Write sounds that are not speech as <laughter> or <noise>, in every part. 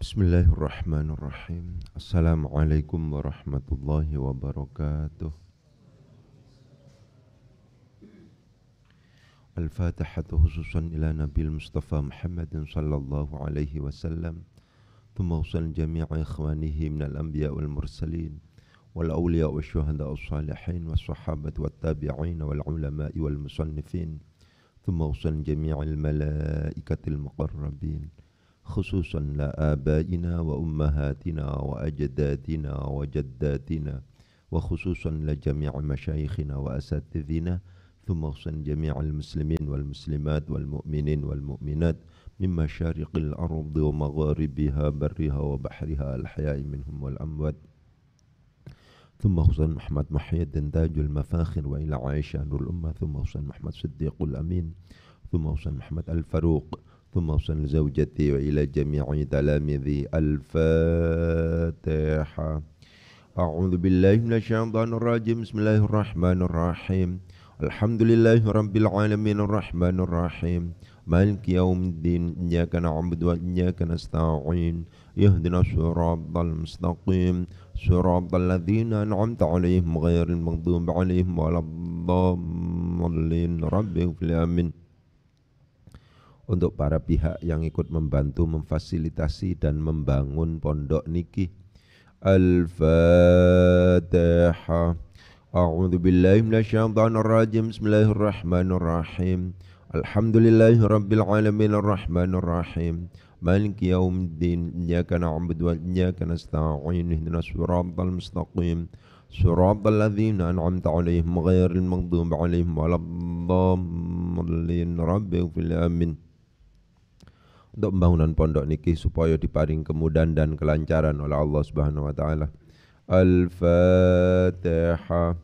بسم الله الرحمن الرحيم السلام عليكم ورحمة الله وبركاته الفاتحة خصوصا إلى نبي المصطفى محمد صلى الله عليه وسلم ثم وصل جميع إخوانه من الأنبياء والمرسلين والأولياء والشهداء الصالحين والصحابة والتابعين والعلماء والمصنفين ثم وصل جميع الملائكة المقربين خصوصا لآبائنا وأمهاتنا وأجدادنا وجداتنا وخصوصا لجميع مشايخنا وأساتذتنا ثم خصوصا جميع المسلمين والمسلمات والمؤمنين والمؤمنات من مشارق الأرض ومغاربها برها وبحرها الحياء منهم والأموات ثم خصوصا محمد محي الدين تاج المفاخر وإلى عائشة نور الأمة ثم خصوصا محمد صديق الأمين ثم خصوصا محمد الفاروق ثم وصل لزوجتي وإلى جميع تلاميذي الفاتحة أعوذ بالله من الشيطان الرجيم بسم الله الرحمن الرحيم الحمد لله رب العالمين الرحمن الرحيم مالك يوم الدين إياك نعبد وإياك نستعين يهدنا الصراط المستقيم صراط الذين أنعمت عليهم غير المغضوب عليهم ولا الضالين رب اغفر آمين untuk para pihak yang ikut membantu memfasilitasi dan membangun pondok niki. Al-Fatihah. A'udzu billahi minasyaitonir rajim. Bismillahirrahmanirrahim. Alhamdulillahi rabbil alamin arrahmanir rahim. din yaumiddin. Iyyaka na'budu wa iyyaka nasta'in. Ihdinas siratal mustaqim. صراط الذين أنعمت عليهم غير المغضوب عليهم ولا الضالين رب amin untuk pembangunan pondok niki supaya diparing kemudahan dan kelancaran oleh Allah Subhanahu wa taala. Al-Fatihah.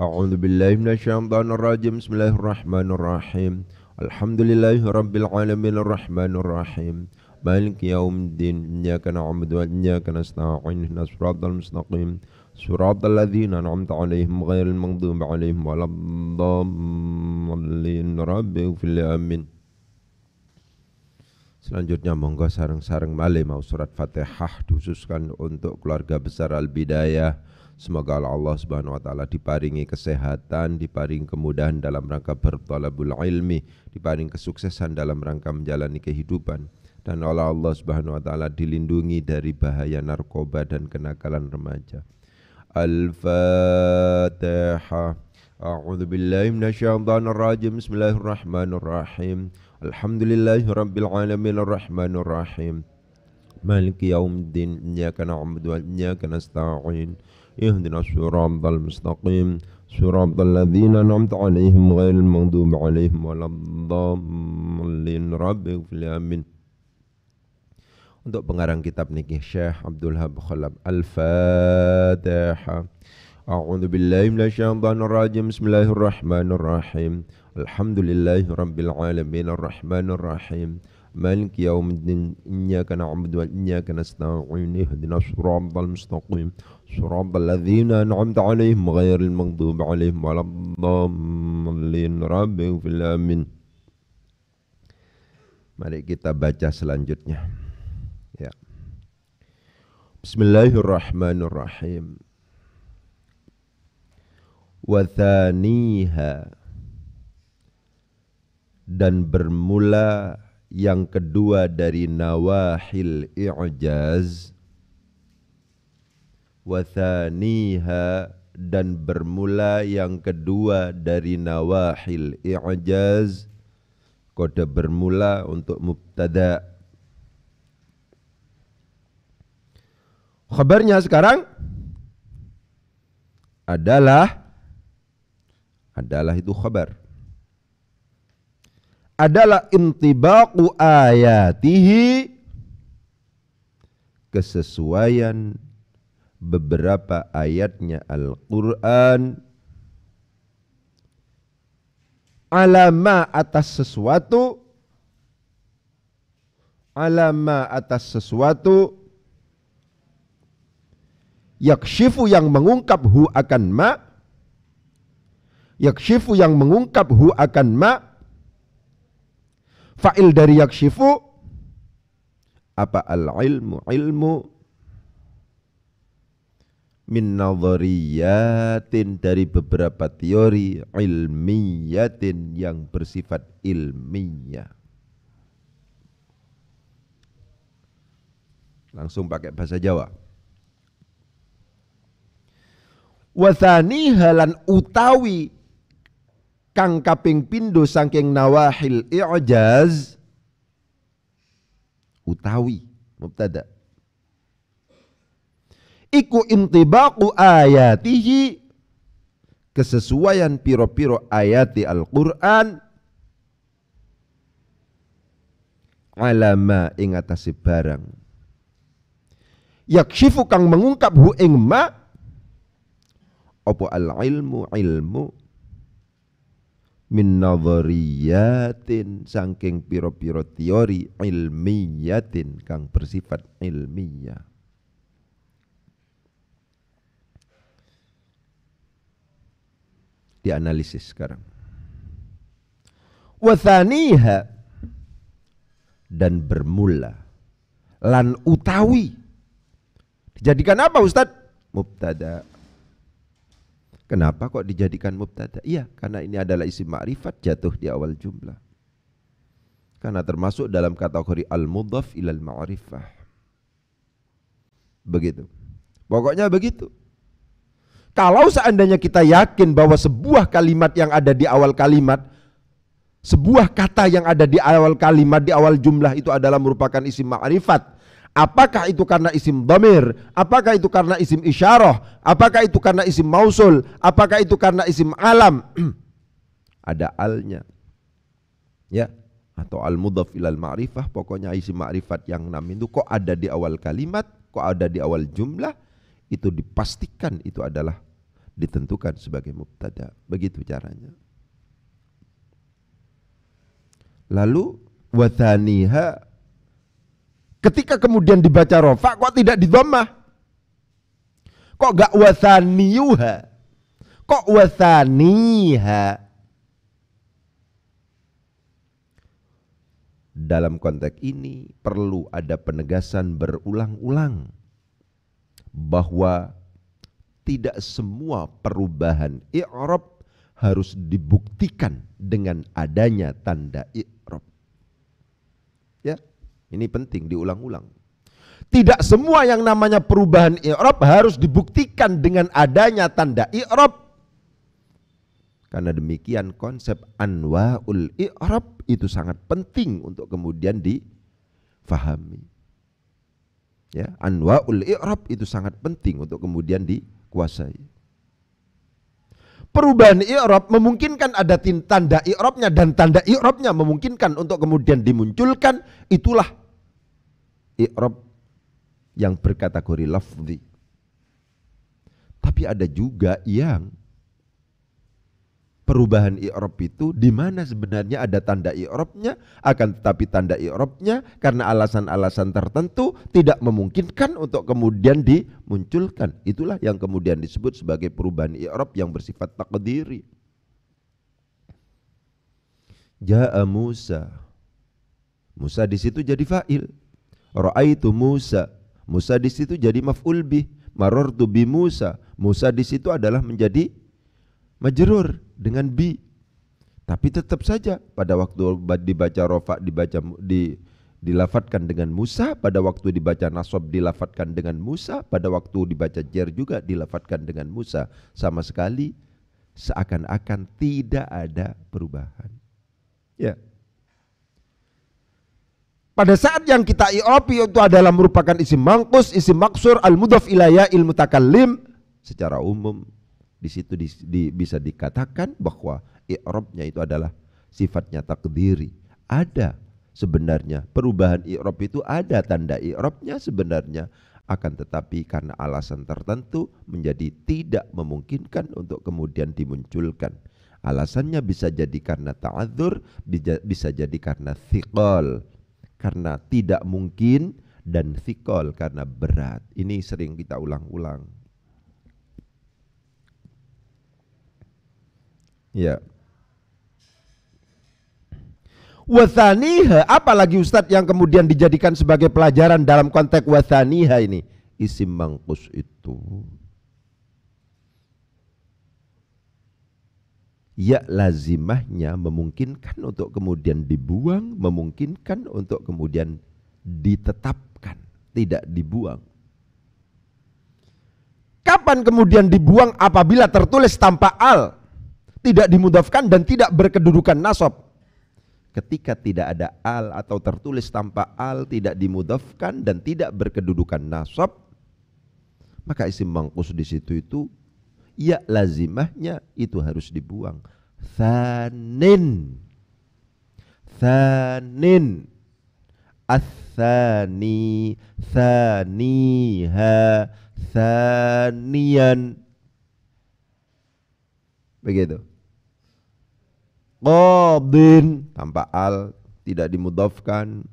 A'udzu billahi minasyaitonir rajim. Bismillahirrahmanirrahim. Alhamdulillahi rabbil alamin arrahmanir rahim. Maliki yaumiddin. Iyyaka na'budu wa iyyaka nasta'in. صراط الذين أنعمت عليهم غير المغضوب عليهم ولا الضالين رب اغفر لي آمين Selanjutnya monggo sarang-sarang male mau surat Fatihah khususkan untuk keluarga besar Al-Bidayah. Semoga Allah Subhanahu wa taala diparingi kesehatan, diparingi kemudahan dalam rangka bertalabul ilmi, diparingi kesuksesan dalam rangka menjalani kehidupan dan oleh Allah Subhanahu wa taala dilindungi dari bahaya narkoba dan kenakalan remaja. Al-Fatihah. A'udzu billahi minasyaitonir rajim. Bismillahirrahmanirrahim. الحمد لله رب العالمين الرحمن الرحيم مالك يوم الدين إياك نعبد وإياك نستعين اهدنا الصراط المستقيم صراط الذين أنعمت عليهم غير المغضوب عليهم ولا الضالين رب اغفر آمين Untuk pengarang kitab Nikih Syekh Abdul Hab Khalab Al-Fatihah A'udzu billahi minasyaitonir rajim. Bismillahirrahmanirrahim. Alhamdulillahi rabbil alamin arrahmanir rahim. Malik yaumiddin. Iyyaka na'budu wa iyyaka nasta'in. Ihdinash shiratal mustaqim. Shiratal ladzina an'amta 'alaihim ghairil maghdubi 'alaihim waladdallin. Rabbil fil amin. Mari kita baca selanjutnya. Ya. Bismillahirrahmanirrahim wathaniha dan bermula yang kedua dari nawahil i'jaz wathaniha dan bermula yang kedua dari nawahil i'jaz kode bermula untuk mubtada' Khabarnya sekarang adalah adalah itu khabar. Adalah intibaku ayatihi kesesuaian beberapa ayatnya Al-Quran alama atas sesuatu alama atas sesuatu yakshifu yang mengungkap hu akan ma yakshifu yang mengungkap hu akan ma fa'il dari yakshifu apa al ilmu ilmu min nazariyatin dari beberapa teori ilmiyatin yang bersifat ilmiah langsung pakai bahasa Jawa wa halan utawi kang kaping pindo saking nawahil i'jaz utawi mubtada iku intibaku ayatihi kesesuaian piro-piro ayati Al-Qur'an alama ing atase barang yakshifu kang mengungkap hu ing ma apa al ilmu ilmu min nadhariyatin saking piro-piro teori ilmiyatin kang bersifat ilmiah dianalisis sekarang wathaniha dan bermula lan utawi dijadikan apa Ustadz? mubtada Kenapa kok dijadikan mubtada? Iya, karena ini adalah isim ma'rifat jatuh di awal jumlah. Karena termasuk dalam kategori al-mudhaf ilal ma'rifah. Begitu. Pokoknya begitu. Kalau seandainya kita yakin bahwa sebuah kalimat yang ada di awal kalimat sebuah kata yang ada di awal kalimat, di awal jumlah itu adalah merupakan isim ma'rifat. Apakah itu karena isim domir? Apakah itu karena isim isyarah? Apakah itu karena isim mausul? Apakah itu karena isim alam? <clears throat> Ada alnya. Ya, atau al mudhaf ilal ma'rifah, pokoknya isim ma'rifat yang enam itu kok ada di awal kalimat, kok ada di awal jumlah, itu dipastikan itu adalah ditentukan sebagai mubtada. Begitu caranya. Lalu wathaniha Ketika kemudian dibaca rofa kok tidak di Kok gak wasaniyuha? Kok wasaniha? Dalam konteks ini perlu ada penegasan berulang-ulang bahwa tidak semua perubahan i'rab harus dibuktikan dengan adanya tanda i'rab ini penting diulang-ulang. Tidak semua yang namanya perubahan i'rab harus dibuktikan dengan adanya tanda i'rab. Karena demikian konsep anwaul i'rab itu sangat penting untuk kemudian difahami. Ya, anwaul i'rab itu sangat penting untuk kemudian dikuasai. Perubahan i'rab memungkinkan ada tanda i'rabnya dan tanda i'rabnya memungkinkan untuk kemudian dimunculkan itulah i'rab yang berkategori lafzi. Tapi ada juga yang perubahan i'rab itu di mana sebenarnya ada tanda i'rabnya akan tetapi tanda i'rabnya karena alasan-alasan tertentu tidak memungkinkan untuk kemudian dimunculkan. Itulah yang kemudian disebut sebagai perubahan i'rab yang bersifat takdiri. Ja'a Musa. Musa di situ jadi fa'il. Ra'aitu Musa. Musa di situ jadi maf'ul bih. Marartu bi Musa. Musa di situ adalah menjadi majrur dengan bi. Tapi tetap saja pada waktu dibaca rofa dibaca di dilafatkan dengan Musa, pada waktu dibaca nasab dilafatkan dengan Musa, pada waktu dibaca jer juga dilafatkan dengan Musa. Sama sekali seakan-akan tidak ada perubahan. Ya. Yeah. Pada saat yang kita iopi itu adalah merupakan isim mangkus, isim maksur, al mudaf ilaya, ilmu takallim secara umum di situ di, di, bisa dikatakan bahwa i'robnya itu adalah sifatnya takdiri. Ada sebenarnya perubahan i'rob itu ada tanda i'robnya sebenarnya akan tetapi karena alasan tertentu menjadi tidak memungkinkan untuk kemudian dimunculkan. Alasannya bisa jadi karena ta'adzur, bisa jadi karena thiqal karena tidak mungkin dan fikol karena berat. Ini sering kita ulang-ulang. Ya. Wathaniha, apalagi Ustadz yang kemudian dijadikan sebagai pelajaran dalam konteks wathaniha ini. Isim mangkus itu ya lazimahnya memungkinkan untuk kemudian dibuang, memungkinkan untuk kemudian ditetapkan, tidak dibuang. Kapan kemudian dibuang apabila tertulis tanpa al, tidak dimudafkan dan tidak berkedudukan nasab? Ketika tidak ada al atau tertulis tanpa al, tidak dimudafkan dan tidak berkedudukan nasab, maka isim mangkus di situ itu ya lazimahnya itu harus dibuang. Thanin. Thanin. Athani, thaniha, thanian. Begitu. Qadin tanpa al tidak dimudhafkan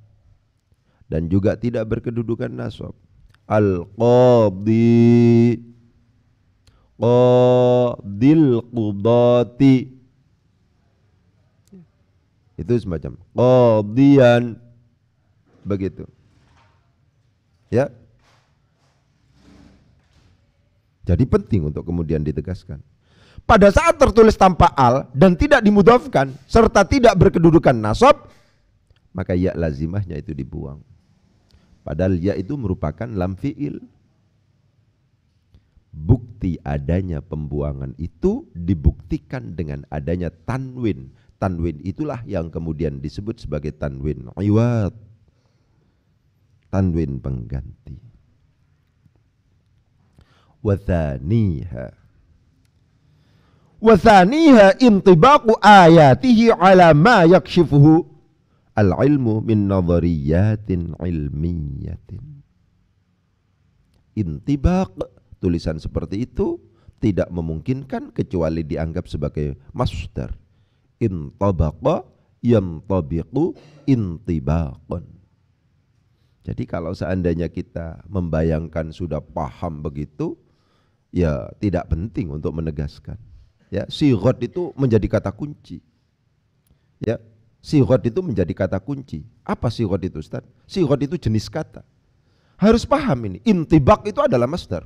dan juga tidak berkedudukan nasab. Al-qadi qadil qudati itu semacam qadian begitu ya jadi penting untuk kemudian ditegaskan pada saat tertulis tanpa al dan tidak dimudafkan serta tidak berkedudukan nasab maka ya lazimahnya itu dibuang padahal ya itu merupakan lam fi'il bukti adanya pembuangan itu dibuktikan dengan adanya tanwin. Tanwin itulah yang kemudian disebut sebagai tanwin iwat. Tanwin pengganti. Wathaniha. Wathaniha intibaku ayatihi ala ma yakshifuhu al-ilmu min nadhariyatin ilmiyatin. Intibaq Tulisan seperti itu tidak memungkinkan kecuali dianggap sebagai masdar. Intabaqa yantabiqu intibaqan. Jadi kalau seandainya kita membayangkan sudah paham begitu, ya tidak penting untuk menegaskan. Ya, sigot itu menjadi kata kunci. Ya, sigot itu menjadi kata kunci. Apa sigot itu, Ustaz? Sigot itu jenis kata. Harus paham ini. Intibak itu adalah master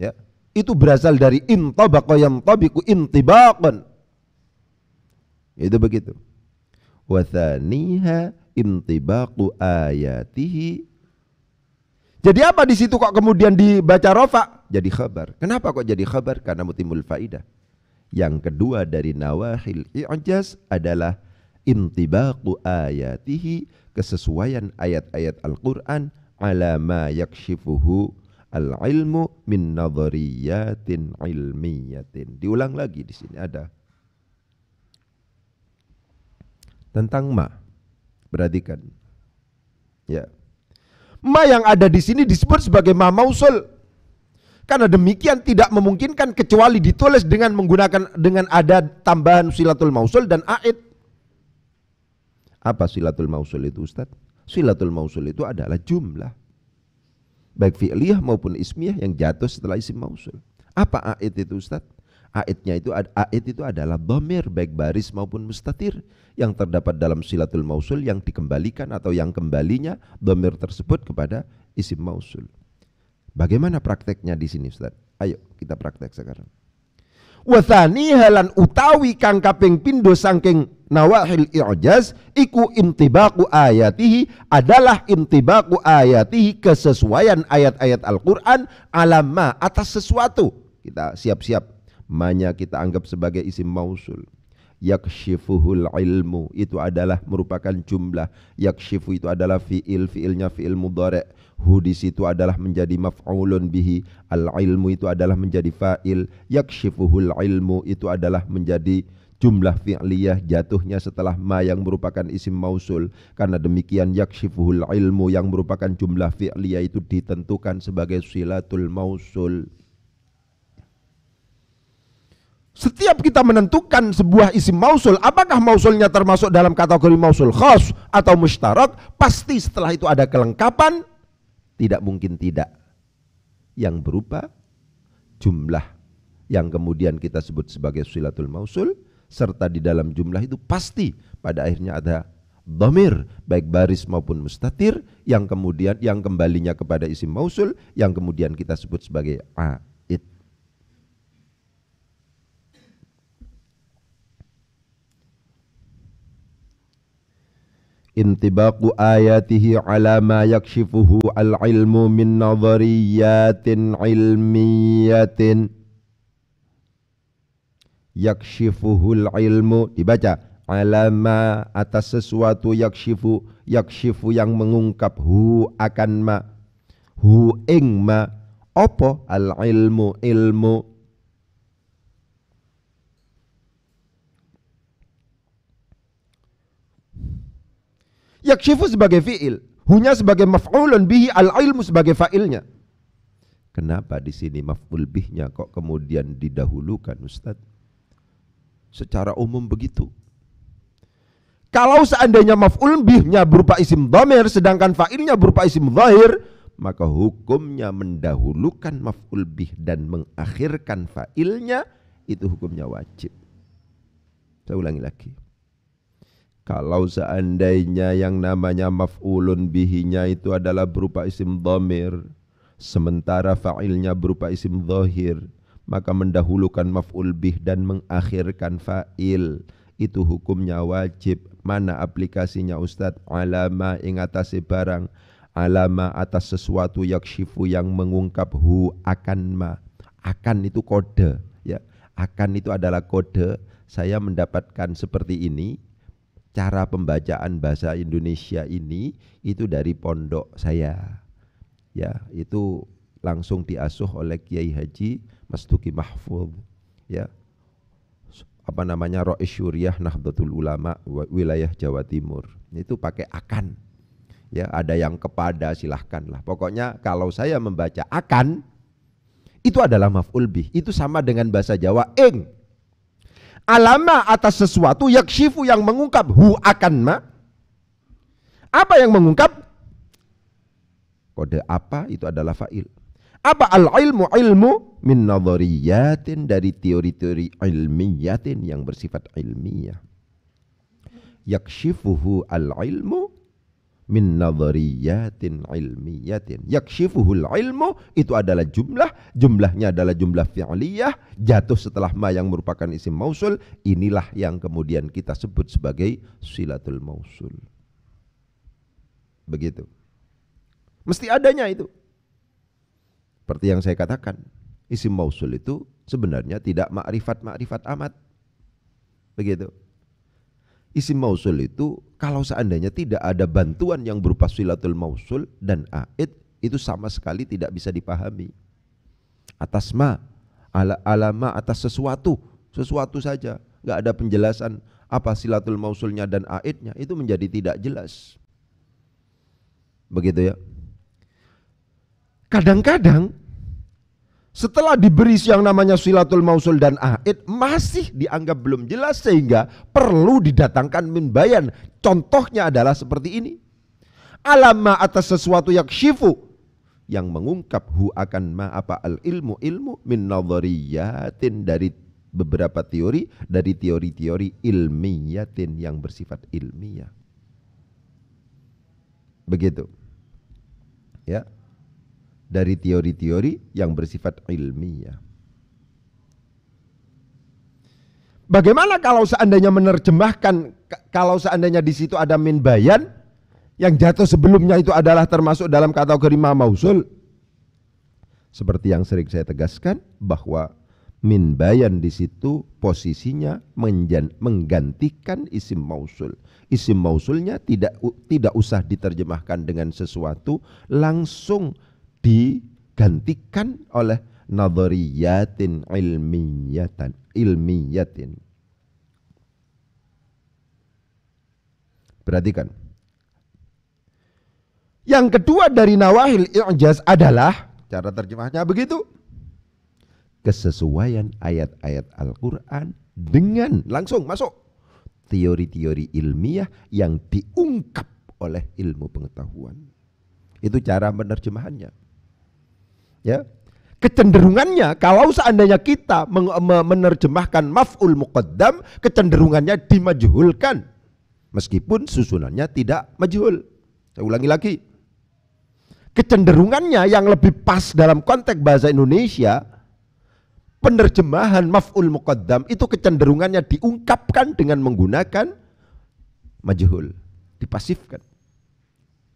ya itu berasal dari intabaqa tabiku intibaqan itu begitu wa thaniha intibaqu ayatihi jadi apa di situ kok kemudian dibaca rofa? Jadi khabar. Kenapa kok jadi khabar? Karena mutimul faidah. Yang kedua dari nawahil i'jaz adalah intibaqu ayatihi kesesuaian ayat-ayat Al-Qur'an ala ma yakshifuhu al ilmu min nadhariyatin ilmiyatin diulang lagi di sini ada tentang ma berarti kan ya ma yang ada di sini disebut sebagai ma mausul karena demikian tidak memungkinkan kecuali ditulis dengan menggunakan dengan ada tambahan silatul mausul dan aid. Apa silatul mausul itu Ustaz? Silatul mausul itu adalah jumlah baik fi'liyah maupun ismiyah yang jatuh setelah isim mausul. Apa ait itu Ustaz? aitnya itu a'id itu adalah domir baik baris maupun mustatir yang terdapat dalam silatul mausul yang dikembalikan atau yang kembalinya domir tersebut kepada isim mausul. Bagaimana prakteknya di sini Ustaz? Ayo kita praktek sekarang. wathani halan utawi kang kaping pindo sangking nawahil i'jaz iku intibaku ayatihi adalah intibaku ayatihi kesesuaian ayat-ayat Al-Qur'an alama atas sesuatu. Kita siap-siap manya kita anggap sebagai isim mausul. Yakshifuhul ilmu itu adalah merupakan jumlah. Yakshifu itu adalah fiil, fiilnya fiil mudarek. Hudis itu adalah menjadi maf'ulun bihi. Al ilmu itu adalah menjadi fa'il. Yakshifuhul ilmu itu adalah menjadi jumlah fi'liyah jatuhnya setelah ma yang merupakan isim mausul karena demikian yakshifuhul ilmu yang merupakan jumlah fi'liyah itu ditentukan sebagai silatul mausul setiap kita menentukan sebuah isim mausul, apakah mausulnya termasuk dalam kategori mausul khas atau mustarak? Pasti setelah itu ada kelengkapan, tidak mungkin tidak. Yang berupa jumlah yang kemudian kita sebut sebagai silatul mausul serta di dalam jumlah itu pasti pada akhirnya ada domir baik baris maupun mustatir yang kemudian yang kembalinya kepada isi mausul yang kemudian kita sebut sebagai aid. intibaku ayatihi ala ma yakshifuhu al-ilmu min nazariyatin ilmiyatin yakshifuhul ilmu dibaca alama atas sesuatu yakshifu yakshifu yang mengungkap hu akan ma hu ing ma opo al ilmu ilmu yakshifu sebagai fiil hunya sebagai maf'ulun bihi al ilmu sebagai fa'ilnya kenapa di sini maf'ul bihnya kok kemudian didahulukan ustadz Secara umum begitu. Kalau seandainya maf'ul bihnya berupa isim dhamir sedangkan fa'ilnya berupa isim zahir, maka hukumnya mendahulukan maf'ul bih dan mengakhirkan fa'ilnya itu hukumnya wajib. Saya ulangi lagi. Kalau seandainya yang namanya maf'ulun bihinya itu adalah berupa isim dhamir, sementara fa'ilnya berupa isim zahir, maka mendahulukan maf'ul bih dan mengakhirkan fa'il itu hukumnya wajib mana aplikasinya Ustaz alama ingatasi barang alama atas sesuatu yakshifu yang mengungkap hu akan ma akan itu kode ya akan itu adalah kode saya mendapatkan seperti ini cara pembacaan bahasa Indonesia ini itu dari pondok saya ya itu langsung diasuh oleh Kiai Haji Mas Duki Mahfud ya apa namanya Ra'i Syuriah Nahdlatul Ulama wilayah Jawa Timur itu pakai akan ya ada yang kepada silahkanlah pokoknya kalau saya membaca akan itu adalah maf'ul bih itu sama dengan bahasa Jawa ing alama atas sesuatu yakshifu yang mengungkap hu akan ma apa yang mengungkap kode apa itu adalah fa'il apa al-ilmu? Ilmu min nadhariyatin dari teori-teori ilmiyatin yang bersifat ilmiah. Yakshifuhu al-ilmu min nadhariyatin ilmiyatin. Yakshifuhu al-ilmu itu adalah jumlah, jumlahnya adalah jumlah fi'liyah, jatuh setelah ma yang merupakan isim mausul, inilah yang kemudian kita sebut sebagai silatul mausul. Begitu. Mesti adanya itu. Seperti yang saya katakan, isim mausul itu sebenarnya tidak makrifat-makrifat amat. Begitu. Isim mausul itu kalau seandainya tidak ada bantuan yang berupa silatul mausul dan aid itu sama sekali tidak bisa dipahami. Atas ma, ala, alama atas sesuatu, sesuatu saja. Nggak ada penjelasan apa silatul mausulnya dan aidnya itu menjadi tidak jelas. Begitu ya. Kadang-kadang setelah diberi yang namanya silatul mausul dan ahid masih dianggap belum jelas sehingga perlu didatangkan minbayan. Contohnya adalah seperti ini. Alama atas sesuatu yang syifu yang mengungkap hu akan ma apa al ilmu ilmu min nadhariyatin dari beberapa teori dari teori-teori ilmiyatin yang bersifat ilmiah. Begitu. Ya dari teori-teori yang bersifat ilmiah. Bagaimana kalau seandainya menerjemahkan kalau seandainya di situ ada min bayan yang jatuh sebelumnya itu adalah termasuk dalam kata ma mausul? Seperti yang sering saya tegaskan bahwa min bayan di situ posisinya menggantikan isim mausul. Isim mausulnya tidak tidak usah diterjemahkan dengan sesuatu, langsung digantikan oleh nadhariyatin ilmiyatan ilmiyatin perhatikan yang kedua dari nawahil i'jaz adalah cara terjemahnya begitu kesesuaian ayat-ayat Al-Qur'an dengan langsung masuk teori-teori ilmiah yang diungkap oleh ilmu pengetahuan. Itu cara menerjemahannya ya kecenderungannya kalau seandainya kita menerjemahkan maf'ul muqaddam kecenderungannya dimajhulkan meskipun susunannya tidak majhul saya ulangi lagi kecenderungannya yang lebih pas dalam konteks bahasa Indonesia penerjemahan maf'ul muqaddam itu kecenderungannya diungkapkan dengan menggunakan majhul dipasifkan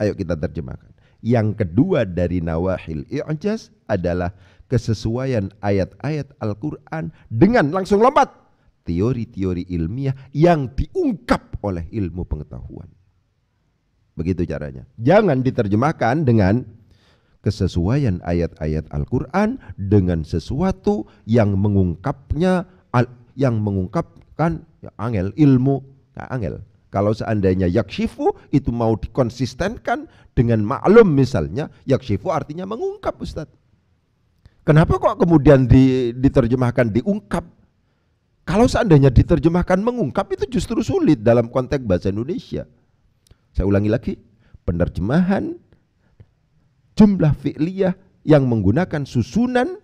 ayo kita terjemahkan yang kedua dari nawahil i'jaz adalah kesesuaian ayat-ayat Al-Quran dengan langsung lompat teori-teori ilmiah yang diungkap oleh ilmu pengetahuan. Begitu caranya. Jangan diterjemahkan dengan kesesuaian ayat-ayat Al-Quran dengan sesuatu yang mengungkapnya yang mengungkapkan ya, angel ilmu nah, angel kalau seandainya yakshifu itu mau dikonsistenkan dengan maklum misalnya yakshifu artinya mengungkap Ustaz. Kenapa kok kemudian di, diterjemahkan diungkap? Kalau seandainya diterjemahkan mengungkap itu justru sulit dalam konteks bahasa Indonesia. Saya ulangi lagi, penerjemahan jumlah fi'liyah yang menggunakan susunan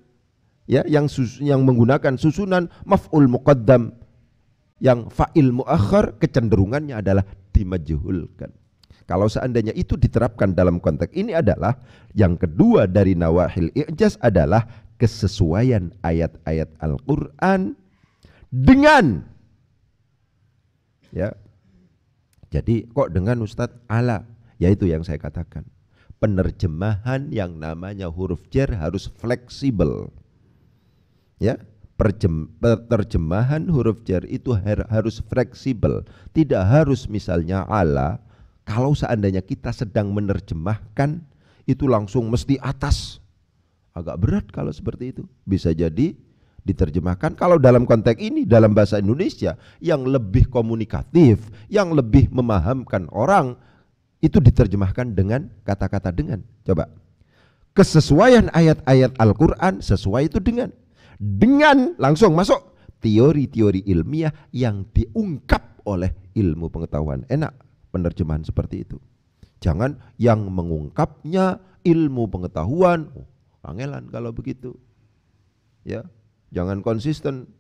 ya yang sus, yang menggunakan susunan maf'ul muqaddam yang fa'il muakhar kecenderungannya adalah dimajhulkan. Kalau seandainya itu diterapkan dalam konteks ini adalah yang kedua dari nawahil i'jaz adalah kesesuaian ayat-ayat Al-Qur'an dengan ya. Jadi kok dengan Ustadz ala yaitu yang saya katakan. Penerjemahan yang namanya huruf jer harus fleksibel. Ya, terjemahan huruf jar itu harus fleksibel, tidak harus misalnya ala kalau seandainya kita sedang menerjemahkan itu langsung mesti atas. Agak berat kalau seperti itu. Bisa jadi diterjemahkan kalau dalam konteks ini dalam bahasa Indonesia yang lebih komunikatif, yang lebih memahamkan orang itu diterjemahkan dengan kata-kata dengan. Coba. Kesesuaian ayat-ayat Al-Qur'an sesuai itu dengan dengan langsung masuk teori-teori ilmiah yang diungkap oleh ilmu pengetahuan. Enak penerjemahan seperti itu. Jangan yang mengungkapnya ilmu pengetahuan. Oh, angelan kalau begitu. Ya, jangan konsisten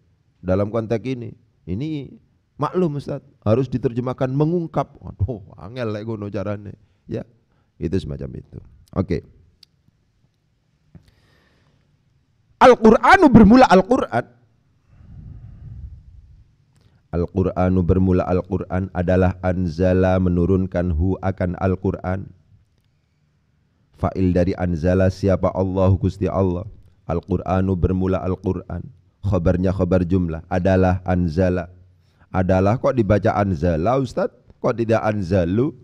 dalam konteks ini. Ini maklum Ustaz, harus diterjemahkan mengungkap. Aduh, angel lek ngono carane. Ya. Itu semacam itu. Oke. Okay. Al-Qur'anu bermula Al-Qur'an Al-Qur'anu bermula Al-Qur'an adalah anzala menurunkan hu akan Al-Qur'an. Fa'il dari anzala siapa Allah Gusti Allah. Al-Qur'anu bermula Al-Qur'an. Khabarnya khabar jumlah adalah anzala. Adalah kok dibaca anzala Ustaz? Kok tidak anzalu?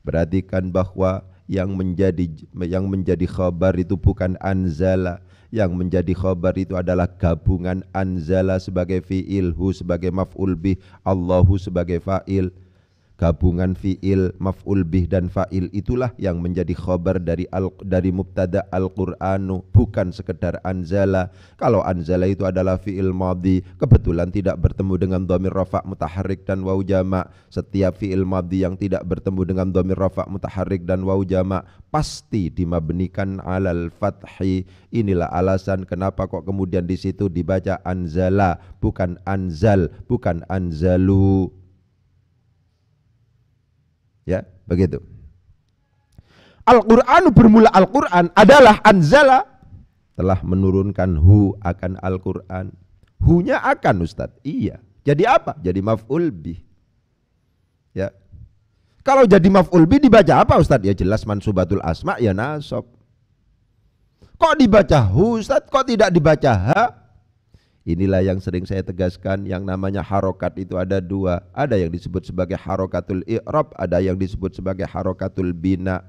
Perhatikan bahwa yang menjadi yang menjadi khabar itu bukan anzala yang menjadi khobar itu adalah gabungan anzala sebagai fi'il hu sebagai maf'ul bih Allahu sebagai fa'il gabungan fiil maf'ul bih dan fa'il itulah yang menjadi khabar dari al, dari mubtada al-Qur'anu bukan sekedar anzala kalau anzala itu adalah fiil madhi kebetulan tidak bertemu dengan dhamir rafa mutaharrik dan wau jamak setiap fiil madhi yang tidak bertemu dengan dhamir rafa mutaharrik dan wau jamak pasti dimabnikan alal fathi inilah alasan kenapa kok kemudian di situ dibaca anzala bukan anzal bukan anzalu Ya, begitu. Al-Qur'anu bermula Al-Qur'an adalah anzala telah menurunkan hu akan Al-Qur'an. Hunya akan Ustaz. Iya. Jadi apa? Jadi maf'ul bih. Ya. Kalau jadi maf'ul bih dibaca apa Ustaz? Ya jelas mansubatul asma ya nasab. Kok dibaca hu Ustaz? Kok tidak dibaca ha? Inilah yang sering saya tegaskan yang namanya harokat itu ada dua. Ada yang disebut sebagai harokatul i'rab, ada yang disebut sebagai harokatul bina.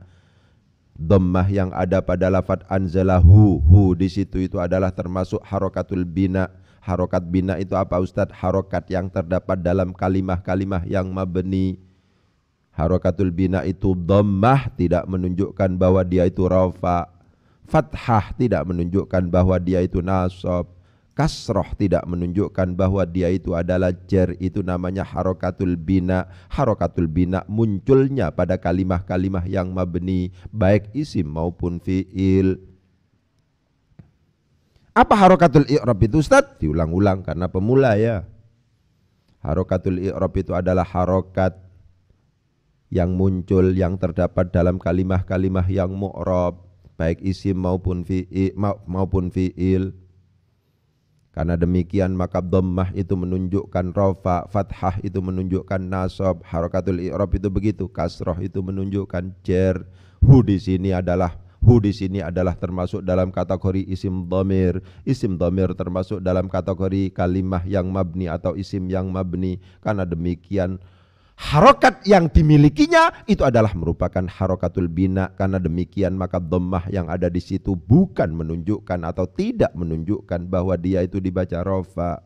Dommah yang ada pada lafad anzalahu, hu hu di situ itu adalah termasuk harokatul bina. Harokat bina itu apa Ustadz? Harokat yang terdapat dalam kalimah-kalimah yang mabni. Harokatul bina itu dommah tidak menunjukkan bahwa dia itu rafa. Fathah tidak menunjukkan bahwa dia itu nasab kasroh tidak menunjukkan bahwa dia itu adalah jer itu namanya harokatul bina harokatul bina munculnya pada kalimah-kalimah yang mabni baik isim maupun fiil apa harokatul i'rab itu Ustaz? diulang-ulang karena pemula ya harokatul i'rab itu adalah harokat yang muncul yang terdapat dalam kalimah-kalimah yang mu'rab baik isim maupun fiil maupun fiil karena demikian maka dhammah itu menunjukkan rofa, fathah itu menunjukkan nasab, harokatul i'rab itu begitu, kasroh itu menunjukkan jer. Hu di sini adalah hu di sini adalah termasuk dalam kategori isim dhamir. Isim dhamir termasuk dalam kategori kalimah yang mabni atau isim yang mabni. Karena demikian Harokat yang dimilikinya itu adalah merupakan harokatul bina karena demikian maka domah yang ada di situ bukan menunjukkan atau tidak menunjukkan bahwa dia itu dibaca rofa.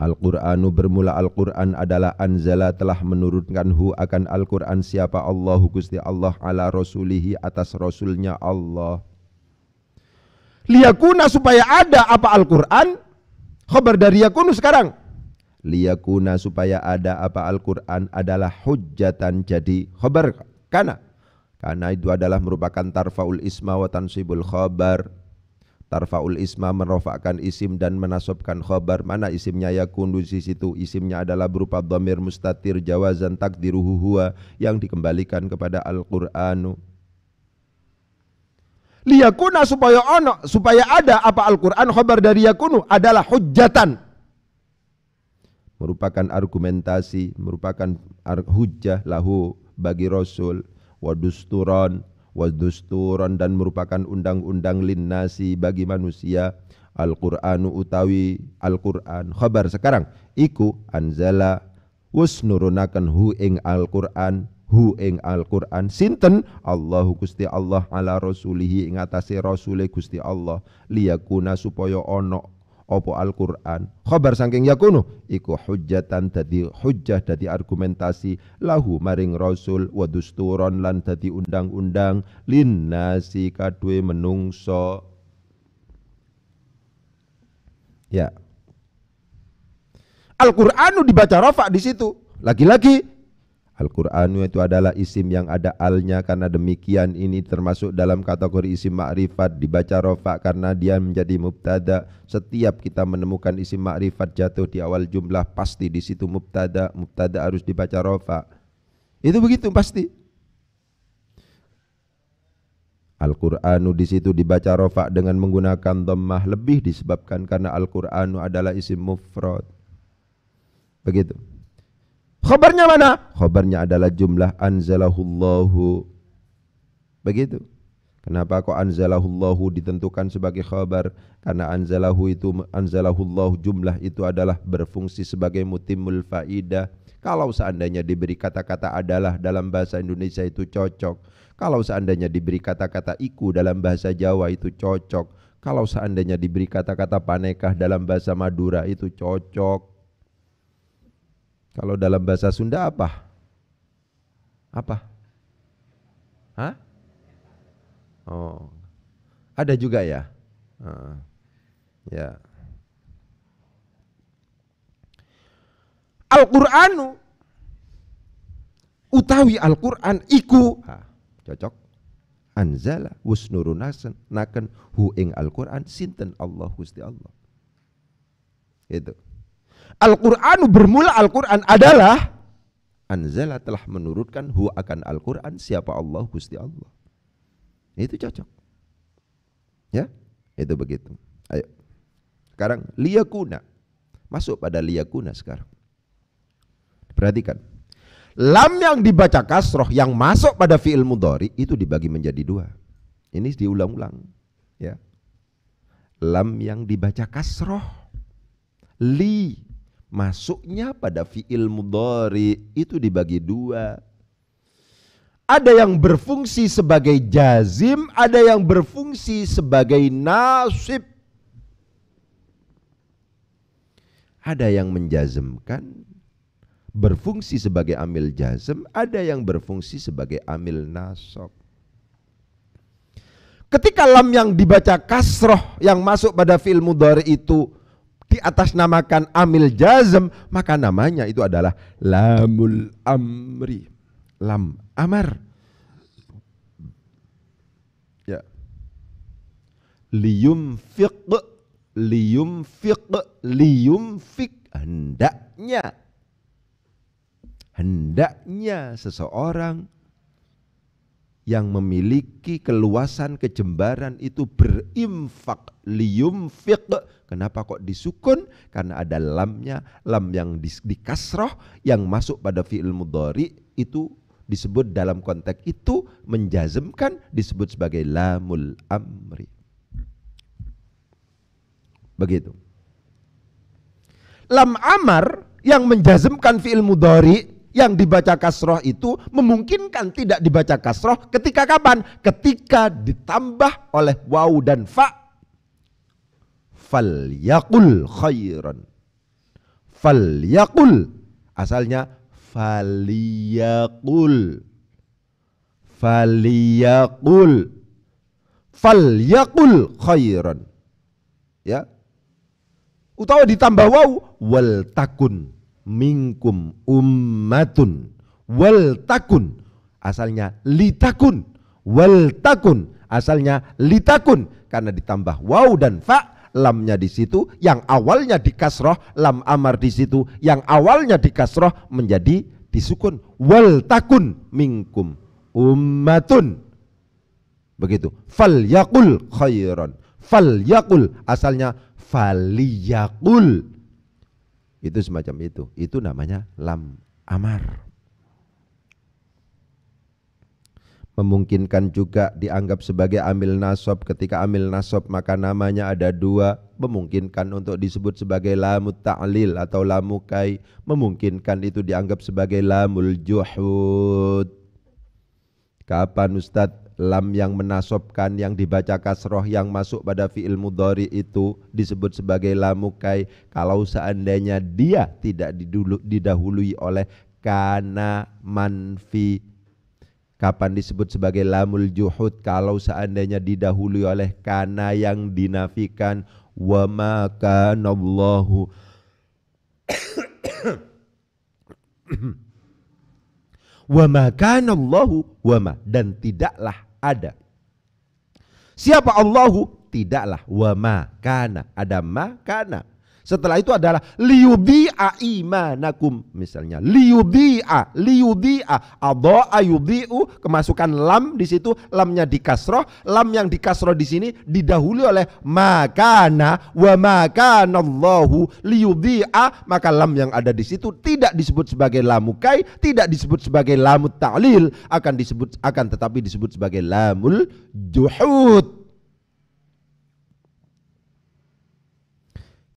Al-Quranu bermula Al-Quran adalah anzala telah menurunkan hu akan Al-Quran siapa Allah Gusti Allah ala rasulihi atas rasulnya Allah. Liyakuna supaya ada apa Al-Quran? Khabar dari yakunu sekarang liyakuna supaya ada apa Al-Quran adalah hujatan jadi khabar karena karena itu adalah merupakan tarfaul isma wa tansibul khabar Tarfaul isma merofakkan isim dan menasobkan khobar Mana isimnya yakun di itu Isimnya adalah berupa dhamir mustatir jawazan takdiruhu huwa Yang dikembalikan kepada Al-Quranu Liyakuna supaya ono Supaya ada apa Al-Quran khobar dari yakunu adalah hujatan merupakan argumentasi, merupakan hujjah lahu bagi Rasul, wadusturon, wadusturon dan merupakan undang-undang linnasi bagi manusia. Al-Qur'anu utawi Al-Qur'an khabar sekarang iku anzala wusnurunakan hu ing Al-Qur'an hu ing Al-Qur'an sinten Allahu kusti Allah ala rasulihi ing atase Rasulih kusti Allah liyakuna supaya ana opo Al-Qur'an khobar saking yakunu iku hujatan dadi hujah dadi argumentasi lahu maring rasul wadusturon lan dadi undang-undang linnasi kadwe menungso ya Al-Qur'anu dibaca rafa di situ lagi-lagi Al-Quran itu adalah isim yang ada alnya karena demikian ini termasuk dalam kategori isim ma'rifat dibaca rofa karena dia menjadi mubtada setiap kita menemukan isim ma'rifat jatuh di awal jumlah pasti di situ mubtada mubtada harus dibaca rofa itu begitu pasti Al-Qur'anu di situ dibaca rofa dengan menggunakan dhammah lebih disebabkan karena Al-Qur'anu adalah isim mufrad begitu Khabarnya mana? Khabarnya adalah jumlah anzalahullahu. Begitu. Kenapa kok anzalahullahu ditentukan sebagai khabar? Karena anzalahu itu anzalahullahu jumlah itu adalah berfungsi sebagai mutimul faidah. Kalau seandainya diberi kata-kata adalah dalam bahasa Indonesia itu cocok. Kalau seandainya diberi kata-kata iku dalam bahasa Jawa itu cocok. Kalau seandainya diberi kata-kata panekah dalam bahasa Madura itu cocok. Kalau dalam bahasa Sunda apa? Apa? Hah? Oh, ada juga ya. Uh, ya. Al-Qur'anu utawi Al-Qur'an iku ha, cocok anzala wusnurunasen naken hu ing Al-Qur'an sinten Allah Gusti Allah. Itu. Al-Qur'anu bermula Al-Qur'an adalah anzala telah menurutkan hu akan Al-Qur'an siapa Allah Gusti Allah. Itu cocok. Ya, itu begitu. Ayo. Sekarang liyakuna. Masuk pada liyakuna sekarang. Perhatikan. Lam yang dibaca kasroh yang masuk pada fi'il mudhari itu dibagi menjadi dua. Ini diulang-ulang. Ya. Lam yang dibaca kasroh. Li Masuknya pada fi'il mudhari itu dibagi dua. Ada yang berfungsi sebagai jazim, ada yang berfungsi sebagai nasib. Ada yang menjazmkan, berfungsi sebagai amil jazm, ada yang berfungsi sebagai amil nasab. Ketika lam yang dibaca kasroh yang masuk pada fi'il mudhari itu diatasnamakan amil jazm maka namanya itu adalah lamul amri lam amar ya liyumfiq liyum liyumfiq hendaknya hendaknya seseorang yang memiliki keluasan kejembaran itu berinfak lium fiqh. kenapa kok disukun karena ada lamnya lam yang di, dikasroh yang masuk pada fi'il mudhari itu disebut dalam konteks itu menjazmkan disebut sebagai lamul amri begitu lam amar yang menjazmkan fi'il mudhari yang dibaca kasroh itu memungkinkan tidak dibaca kasroh ketika kapan? Ketika ditambah oleh waw dan fa. Fal yakul khairan. Fal yakul. Asalnya fal yakul. Fal yakul khairan. Ya. Utawa ditambah waw wal takun minkum ummatun wal takun asalnya litakun wal takun asalnya litakun karena ditambah waw dan fa lamnya di situ yang awalnya di kasroh lam amar di situ yang awalnya di kasroh menjadi disukun wal takun minkum ummatun begitu fal yakul khairon fal yakul asalnya fal yakul itu semacam itu. Itu namanya lam amar. Memungkinkan juga dianggap sebagai amil nasab Ketika amil nasab maka namanya ada dua. Memungkinkan untuk disebut sebagai lamu ta'lil atau lamu kai. Memungkinkan itu dianggap sebagai lamul juhud. Kapan Ustadz lam yang menasobkan yang dibaca kasroh yang masuk pada fi'il mudhari itu disebut sebagai lamukai kalau seandainya dia tidak didulu, didahului oleh kana manfi kapan disebut sebagai lamul juhud kalau seandainya didahului oleh kana yang dinafikan wa ma kana <coughs> wa ma kana wa ma dan tidaklah ada. Siapa Allahu? Tidaklah. Wa ma kana. Ada ma kana. Setelah itu adalah liyudhi'a imanakum misalnya. Liyudhi'a, liyudhi'a, adha'a yudhi'u kemasukan lam di situ, lamnya di kasroh, lam yang di kasroh di sini didahului oleh makana wa makana Allahu liyudhi'a, maka lam yang ada di situ tidak disebut sebagai lamukai, tidak disebut sebagai lamut ta'lil, akan disebut akan tetapi disebut sebagai lamul juhud.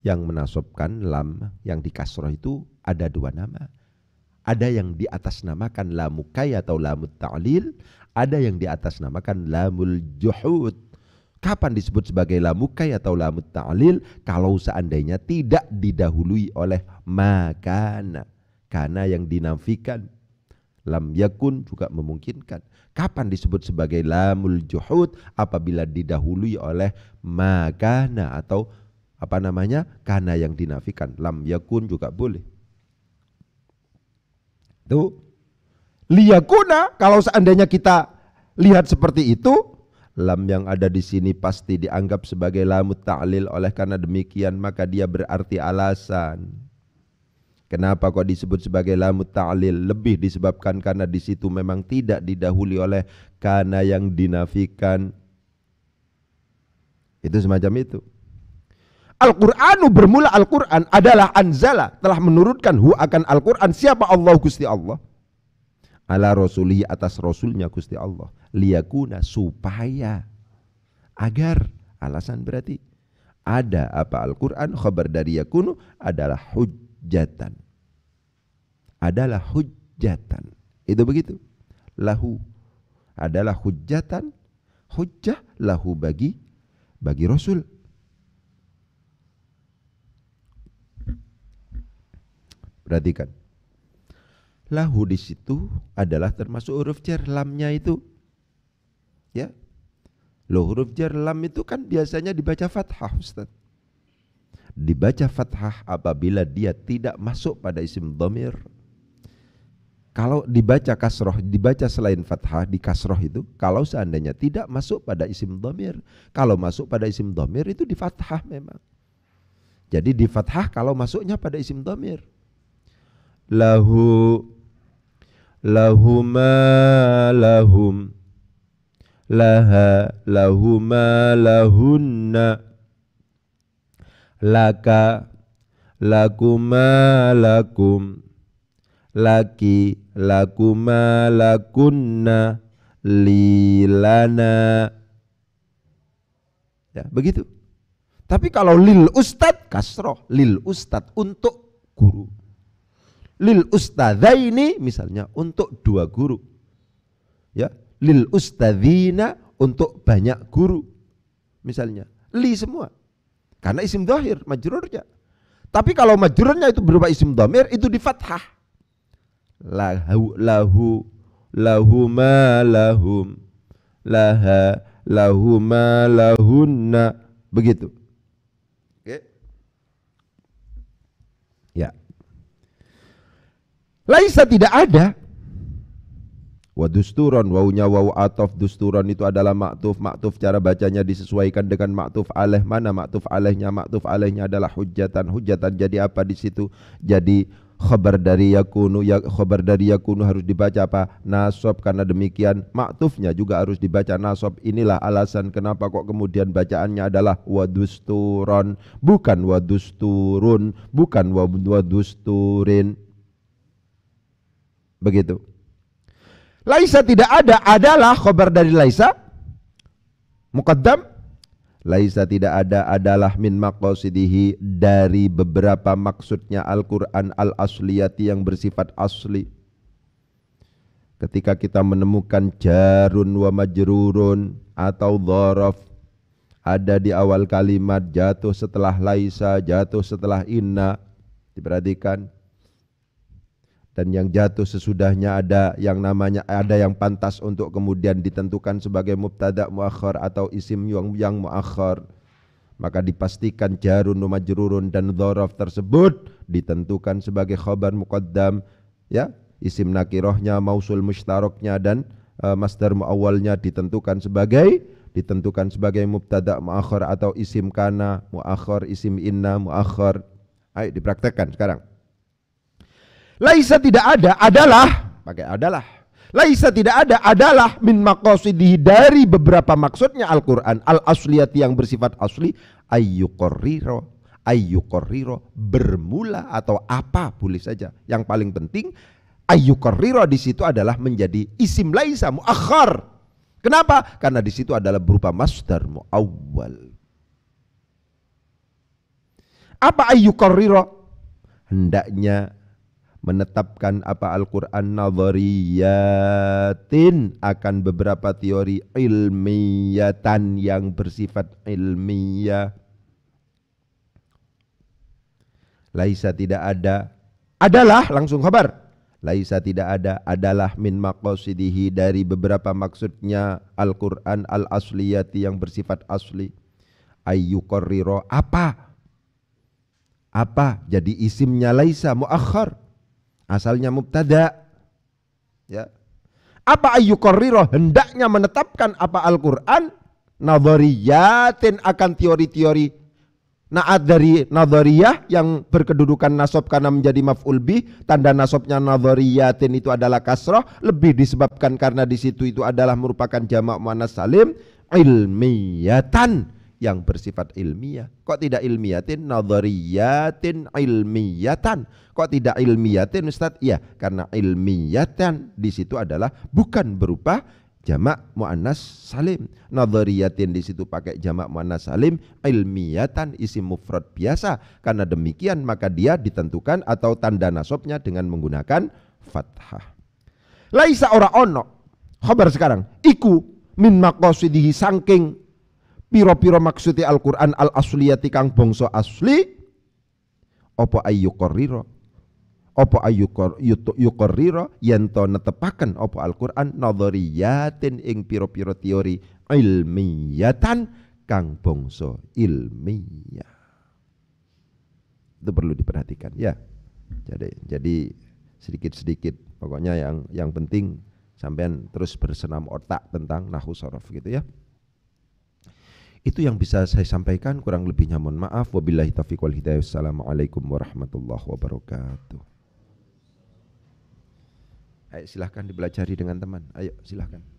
yang menasobkan lam yang di kasroh itu ada dua nama. Ada yang di atas namakan lamukai atau lamut ta'lil, ada yang di atas namakan lamul juhud. Kapan disebut sebagai lamukai atau lamut ta'lil kalau seandainya tidak didahului oleh makana. Karena yang dinafikan lam yakun juga memungkinkan. Kapan disebut sebagai lamul juhud apabila didahului oleh makana atau apa namanya karena yang dinafikan lam yakun juga boleh itu liyakuna kalau seandainya kita lihat seperti itu lam yang ada di sini pasti dianggap sebagai lamut ta'lil oleh karena demikian maka dia berarti alasan Kenapa kok disebut sebagai lamut ta'lil? Lebih disebabkan karena di situ memang tidak didahului oleh karena yang dinafikan. Itu semacam itu. Al-Qur'anu bermula Al-Qur'an adalah anzala, telah menurunkan hu akan Al-Qur'an siapa Allah Gusti Allah. Ala rasulih atas rasulnya Gusti Allah. Liyakuna supaya agar alasan berarti ada apa Al-Qur'an khabar dari yakunu adalah hujjatan. Adalah hujjatan. Itu begitu. Lahu adalah hujjatan hujjah lahu bagi bagi Rasul Perhatikan. Lahu di situ adalah termasuk huruf jar lamnya itu. Ya. Lo huruf jar lam itu kan biasanya dibaca fathah Ustaz. Dibaca fathah apabila dia tidak masuk pada isim dhamir. Kalau dibaca kasroh, dibaca selain fathah di kasroh itu, kalau seandainya tidak masuk pada isim domir, kalau masuk pada isim domir itu di fathah memang. Jadi di fathah kalau masuknya pada isim domir lahu lahuma lahum laha lahuma lahunna laka lakuma lakum laki lakuma lakunna lilana ya begitu tapi kalau lil ustad kasroh lil ustad untuk guru lil ustadzaini misalnya untuk dua guru. Ya, lil ustadzina untuk banyak guru. Misalnya, li semua. Karena isim dohir, majrurnya. Tapi kalau majrurnya itu berupa isim domir, itu di fathah. Lahu, lahu, lahuma, lahum, laha, lahuma, lahunna. Begitu. Laisa tidak ada. Wa dusturon waunya wau atof dusturon itu adalah maktuf maktuf cara bacanya disesuaikan dengan maktuf aleh mana maktuf alehnya maktuf alehnya adalah hujatan hujatan jadi apa di situ jadi khabar dari yakunu ya khabar dari yakunu harus dibaca apa nasab karena demikian maktufnya juga harus dibaca nasab inilah alasan kenapa kok kemudian bacaannya adalah wadusturon bukan wadusturon bukan wadusturin Begitu. Laisa tidak ada adalah khobar dari laisa mukaddam. laisa tidak ada adalah min maqasidihi dari beberapa maksudnya Al-Qur'an al-asliyati yang bersifat asli. Ketika kita menemukan jarun wa majrurun atau dhorof ada di awal kalimat jatuh setelah laisa, jatuh setelah inna. Diperhatikan dan yang jatuh sesudahnya ada yang namanya ada yang pantas untuk kemudian ditentukan sebagai mubtada muakhir atau isim yang yang muakhar maka dipastikan jarun rumah majrurun dan dhorof tersebut ditentukan sebagai khabar muqaddam ya isim nakirohnya mausul mustaroknya dan master eh, masdar muawalnya ditentukan sebagai ditentukan sebagai mubtada muakhir atau isim kana muakhir isim inna muakhir ayo dipraktekkan sekarang Laisa tidak ada adalah pakai adalah. Laisa tidak ada adalah min maqasidihi dari beberapa maksudnya Al-Qur'an al-asliyati yang bersifat asli ayyuqarriro koriro bermula atau apa boleh saja. Yang paling penting koriro di situ adalah menjadi isim laisa muakhar. Kenapa? Karena di situ adalah berupa masdar muawwal. Apa koriro? Hendaknya menetapkan apa Al-Quran nazariyatin akan beberapa teori ilmiyatan yang bersifat ilmiah. Laisa tidak ada, adalah langsung khabar. Laisa tidak ada, adalah min maqasidihi dari beberapa maksudnya Al-Quran al-asliyati yang bersifat asli. Ayu korriro apa? Apa? Jadi isimnya Laisa muakhar Asalnya mubtada. Ya. Apa ayu korriro hendaknya menetapkan apa Al-Quran? Nadhariyatin akan teori-teori naat dari nadhariyah yang berkedudukan nasob karena menjadi maf'ul bih tanda nasobnya nadhariyatin itu adalah kasroh lebih disebabkan karena di situ itu adalah merupakan jamak muannas salim ilmiyatan yang bersifat ilmiah. Kok tidak ilmiatin Nadhariyatin ilmiyatan. Kok tidak ilmiyatin Ustaz? Ya, karena ilmiyatan di situ adalah bukan berupa jamak muannas salim. Nadhariyatin di situ pakai jamak muannas salim, ilmiyatan isim mufrad biasa. Karena demikian maka dia ditentukan atau tanda nasabnya dengan menggunakan fathah. Laisa ora ono. Khabar sekarang, iku min maqasidihi sangking piro-piro maksudnya Al-Quran al-asliyati kang bongso asli apa korriro apa ayyukorriro yanto netepakan apa Al-Quran nadhariyatin ing piro-piro teori ilmiyatan kang bongso ilmiah itu perlu diperhatikan ya jadi jadi sedikit-sedikit pokoknya yang yang penting sampean terus bersenam otak tentang nahu sorof gitu ya itu yang bisa saya sampaikan kurang lebihnya mohon maaf. Wabillahi taufiq wal hidayah. Wassalamualaikum warahmatullahi wabarakatuh. Ayo silahkan dipelajari dengan teman. Ayo silahkan.